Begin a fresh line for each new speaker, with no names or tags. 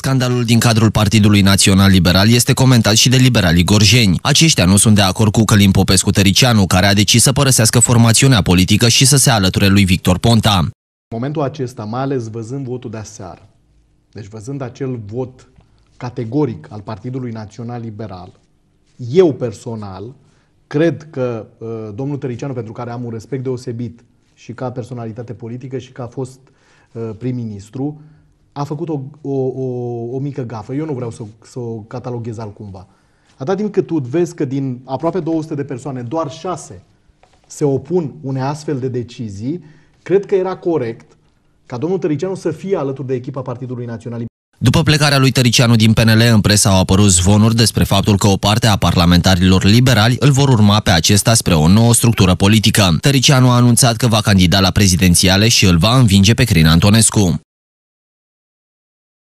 Scandalul din cadrul Partidului Național Liberal este comentat și de liberalii gorjeni. Aceștia nu sunt de acord cu Călim Popescu Tăricianu, care a decis să părăsească formațiunea politică și să se alăture lui Victor Ponta. În
momentul acesta, mai ales văzând votul de aseară, deci văzând acel vot categoric al Partidului Național Liberal, eu personal cred că uh, domnul Tăricianu, pentru care am un respect deosebit și ca personalitate politică și ca fost uh, prim-ministru, a făcut o, o, o, o mică gafă. Eu nu vreau să, să o cataloghez altcumva. Atâta timp cât tu vezi că din aproape 200 de persoane, doar 6 se opun unei astfel de decizii, cred că era corect ca domnul Tăricianu să fie alături de echipa Partidului Național
după plecarea lui Tăricianu din PNL, în presă au apărut zvonuri despre faptul că o parte a parlamentarilor liberali îl vor urma pe acesta spre o nouă structură politică. Tăricianu a anunțat că va candida la prezidențiale și îl va învinge pe Crin Antonescu.